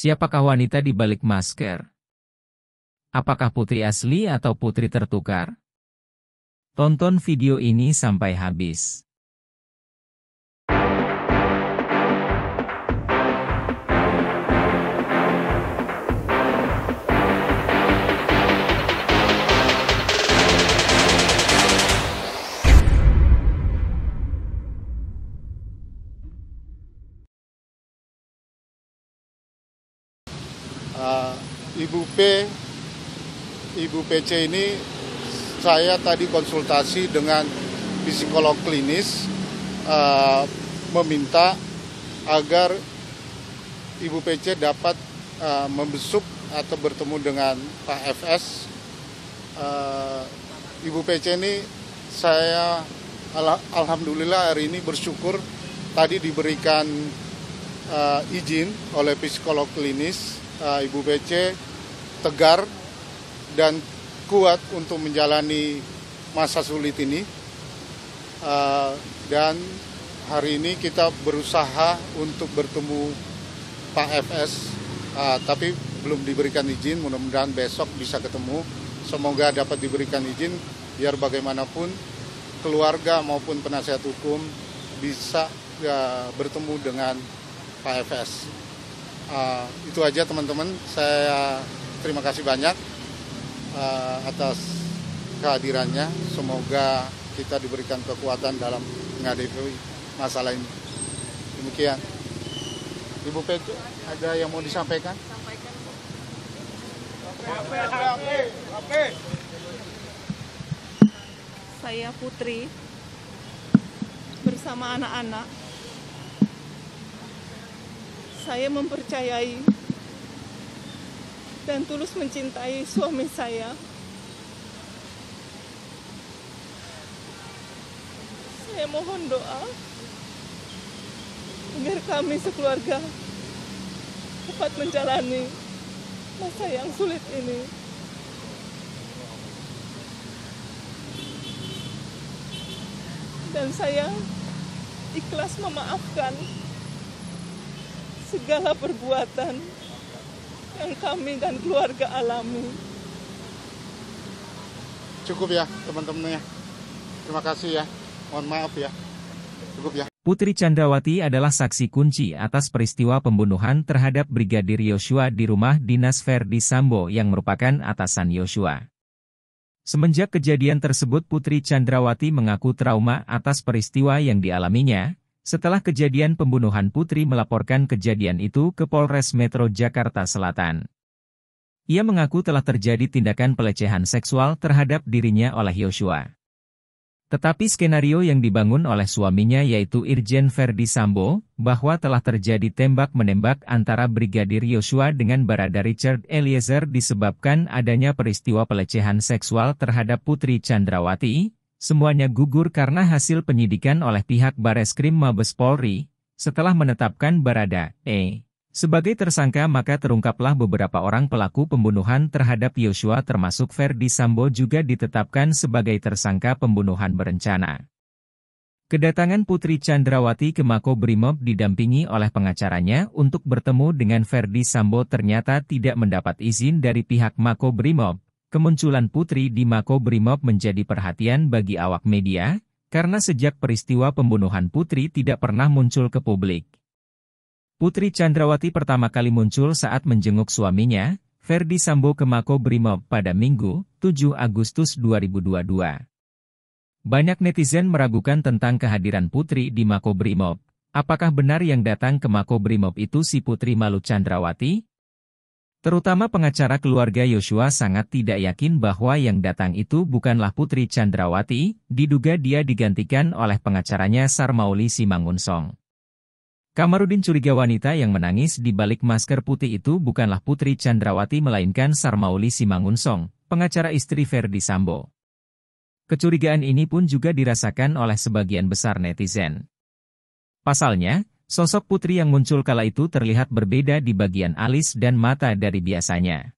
Siapakah wanita di balik masker? Apakah putri asli atau putri tertukar? Tonton video ini sampai habis. PP Ibu PC ini saya tadi konsultasi dengan psikolog klinis uh, meminta agar Ibu PC dapat uh, membesuk atau bertemu dengan Pak FS. Uh, eh, Ibu PC ini saya al alhamdulillah hari ini bersyukur tadi diberikan uh, izin oleh psikolog klinis uh, Ibu PC tegar dan kuat untuk menjalani masa sulit ini. Uh, dan hari ini kita berusaha untuk bertemu Pak FS, uh, eh, tapi belum diberikan izin. Mudah-mudahan besok bisa ketemu. Semoga dapat diberikan izin biar bagaimanapun keluarga maupun penasihat hukum bisa ya, bertemu dengan Pak FS. Uh, itu aja teman-teman. Saya terima kasih banyak uh, atas kehadirannya. Semoga kita diberikan kekuatan dalam menghadapi masalah ini. Demikian. Ibu Petu, ada yang mau disampaikan? Saya Putri bersama anak-anak. Saya mempercayai dan tulus mencintai suami saya. Saya mohon doa agar kami sekeluarga dapat menjalani masa yang sulit ini. Dan saya ikhlas memaafkan segala perbuatan yang kami dan keluarga alami Cukup ya teman-teman ya. Terima kasih ya. Mohon maaf ya. Cukup ya. Putri Candrawati adalah saksi kunci atas peristiwa pembunuhan terhadap Brigadir Yosua di rumah dinas Verdi Sambo yang merupakan atasan Yosua. Semenjak kejadian tersebut Putri Candrawati mengaku trauma atas peristiwa yang dialaminya, setelah kejadian pembunuhan Putri melaporkan kejadian itu ke Polres Metro Jakarta Selatan. Ia mengaku telah terjadi tindakan pelecehan seksual terhadap dirinya oleh Yosua. Tetapi skenario yang dibangun oleh suaminya yaitu Irjen Verdi Sambo, bahwa telah terjadi tembak-menembak antara Brigadir Yosua dengan Barada Richard Eliezer disebabkan adanya peristiwa pelecehan seksual terhadap Putri Chandrawati, Semuanya gugur karena hasil penyidikan oleh pihak Bareskrim Mabes Polri, setelah menetapkan Barada E. Sebagai tersangka maka terungkaplah beberapa orang pelaku pembunuhan terhadap Yosua termasuk Ferdi Sambo juga ditetapkan sebagai tersangka pembunuhan berencana. Kedatangan Putri Chandrawati ke Mako Brimob didampingi oleh pengacaranya untuk bertemu dengan Ferdi Sambo ternyata tidak mendapat izin dari pihak Mako Brimob, Kemunculan Putri di Mako Brimob menjadi perhatian bagi awak media, karena sejak peristiwa pembunuhan Putri tidak pernah muncul ke publik. Putri Chandrawati pertama kali muncul saat menjenguk suaminya, Ferdi Sambo ke Mako Brimob pada Minggu, 7 Agustus 2022. Banyak netizen meragukan tentang kehadiran Putri di Mako Brimob. Apakah benar yang datang ke Mako Brimob itu si Putri Malu Chandrawati? Terutama pengacara keluarga Yosua sangat tidak yakin bahwa yang datang itu bukanlah Putri Chandrawati, diduga dia digantikan oleh pengacaranya Sarmauli Simangunsong. Kamarudin curiga wanita yang menangis di balik masker putih itu bukanlah Putri Chandrawati melainkan Sarmauli Simangunsong, pengacara istri Ferdi Sambo. Kecurigaan ini pun juga dirasakan oleh sebagian besar netizen. Pasalnya, Sosok putri yang muncul kala itu terlihat berbeda di bagian alis dan mata dari biasanya.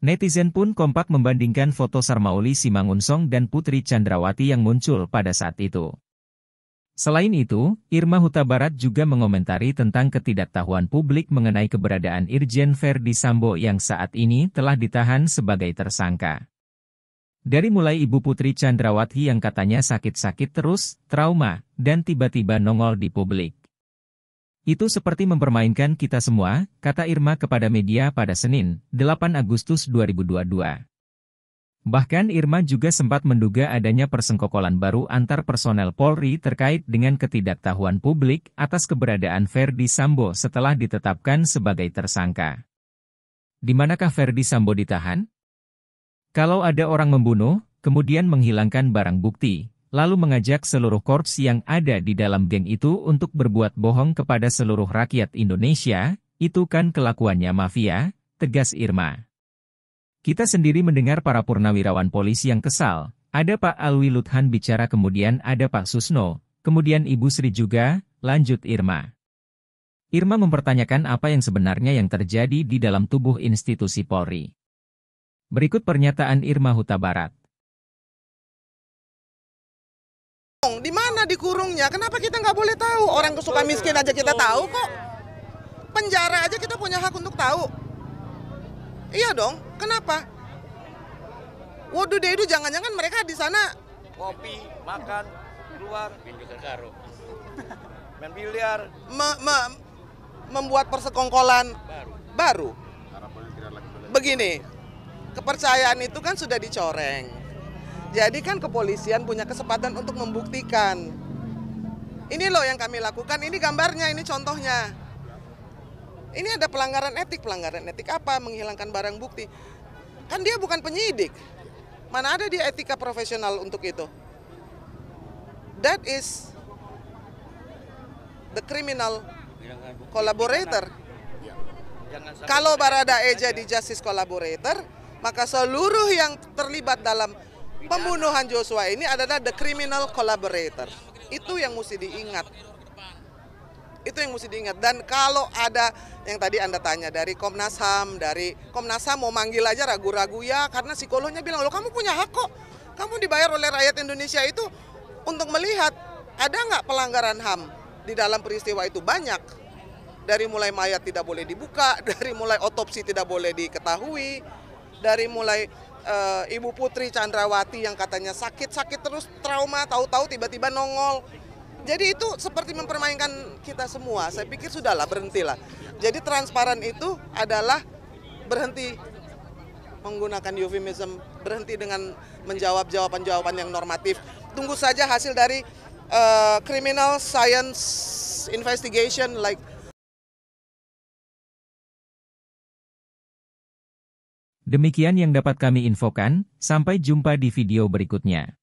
Netizen pun kompak membandingkan foto Sarmauli Simangunsong dan Putri Chandrawati yang muncul pada saat itu. Selain itu, Irma Huta Barat juga mengomentari tentang ketidaktahuan publik mengenai keberadaan Irjen Ferdi Sambo yang saat ini telah ditahan sebagai tersangka. Dari mulai Ibu Putri Chandrawati yang katanya sakit-sakit terus, trauma, dan tiba-tiba nongol di publik. Itu seperti mempermainkan kita semua, kata Irma kepada media pada Senin, 8 Agustus 2022. Bahkan Irma juga sempat menduga adanya persengkokolan baru antar personel Polri terkait dengan ketidaktahuan publik atas keberadaan Verdi Sambo setelah ditetapkan sebagai tersangka. Di manakah Verdi Sambo ditahan? Kalau ada orang membunuh, kemudian menghilangkan barang bukti, lalu mengajak seluruh korps yang ada di dalam geng itu untuk berbuat bohong kepada seluruh rakyat Indonesia, itu kan kelakuannya mafia, tegas Irma. Kita sendiri mendengar para purnawirawan polisi yang kesal, ada Pak Alwi Luthan bicara kemudian ada Pak Susno, kemudian Ibu Sri juga, lanjut Irma. Irma mempertanyakan apa yang sebenarnya yang terjadi di dalam tubuh institusi Polri. Berikut pernyataan Irma Huta Barat. di mana dikurungnya? Kenapa kita nggak boleh tahu? Orang kesuka miskin aja kita tahu kok. Penjara aja kita punya hak untuk tahu. Iya dong. Kenapa? Waduh deh itu jangan-jangan mereka di sana kopi, makan, keluar, main biliar, me me membuat persekongkolan baru. baru. Begini, kepercayaan itu kan sudah dicoreng jadi kan kepolisian punya kesempatan untuk membuktikan. Ini loh yang kami lakukan, ini gambarnya, ini contohnya. Ini ada pelanggaran etik, pelanggaran etik apa? Menghilangkan barang bukti. Kan dia bukan penyidik. Mana ada dia etika profesional untuk itu? That is the criminal collaborator. Kalau Baradae jadi justice collaborator, maka seluruh yang terlibat dalam Pembunuhan Joshua ini adalah the criminal collaborator. Itu yang mesti diingat. Itu yang mesti diingat. Dan kalau ada yang tadi Anda tanya dari Komnas HAM, dari Komnas HAM mau manggil aja ragu-ragu ya karena psikolognya bilang, lo kamu punya hak kok. Kamu dibayar oleh rakyat Indonesia itu untuk melihat ada nggak pelanggaran HAM di dalam peristiwa itu banyak dari mulai mayat tidak boleh dibuka, dari mulai otopsi tidak boleh diketahui, dari mulai e, Ibu Putri Chandrawati yang katanya sakit-sakit terus trauma, tahu-tahu tiba-tiba nongol. Jadi itu seperti mempermainkan kita semua. Saya pikir sudahlah berhentilah. Jadi transparan itu adalah berhenti menggunakan euphemism, berhenti dengan menjawab jawaban-jawaban yang normatif. Tunggu saja hasil dari uh, criminal science investigation like Demikian yang dapat kami infokan, sampai jumpa di video berikutnya.